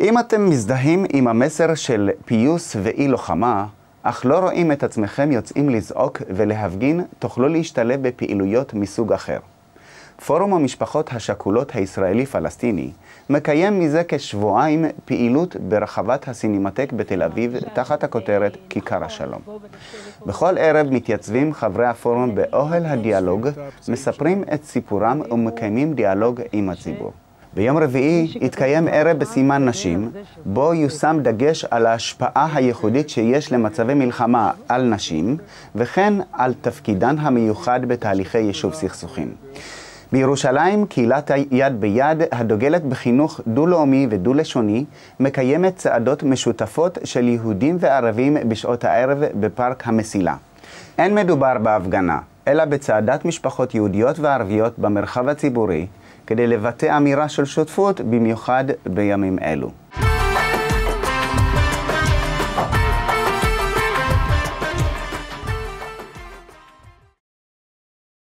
אם אתם מזדהים עם המסר של פיוס ואי לוחמה, אך לא רואים את עצמכם יוצאים לזעוק ולהפגין, תוכלו להשתלב בפעילויות מסוג אחר. פורום המשפחות השכולות הישראלי-פלסטיני מקיים מזה כשבועיים פעילות ברחבת הסינמטק בתל אביב תחת הכותרת כיכר השלום. בכל ערב מתייצבים חברי הפורום באוהל הדיאלוג, מספרים את סיפורם ומקיימים דיאלוג עם הציבור. ביום רביעי יתקיים ערב בסימן נשים, בו יושם דגש על ההשפעה הייחודית שיש למצבי מלחמה על נשים, וכן על תפקידן המיוחד בתהליכי יישוב סכסוכים. בירושלים, קהילת יד ביד, הדוגלת בחינוך דו-לאומי ודו-לשוני, מקיימת צעדות משותפות של יהודים וערבים בשעות הערב בפארק המסילה. אין מדובר בהפגנה, אלא בצעדת משפחות יהודיות וערביות במרחב הציבורי, כדי לבטא אמירה של שותפות, במיוחד בימים אלו.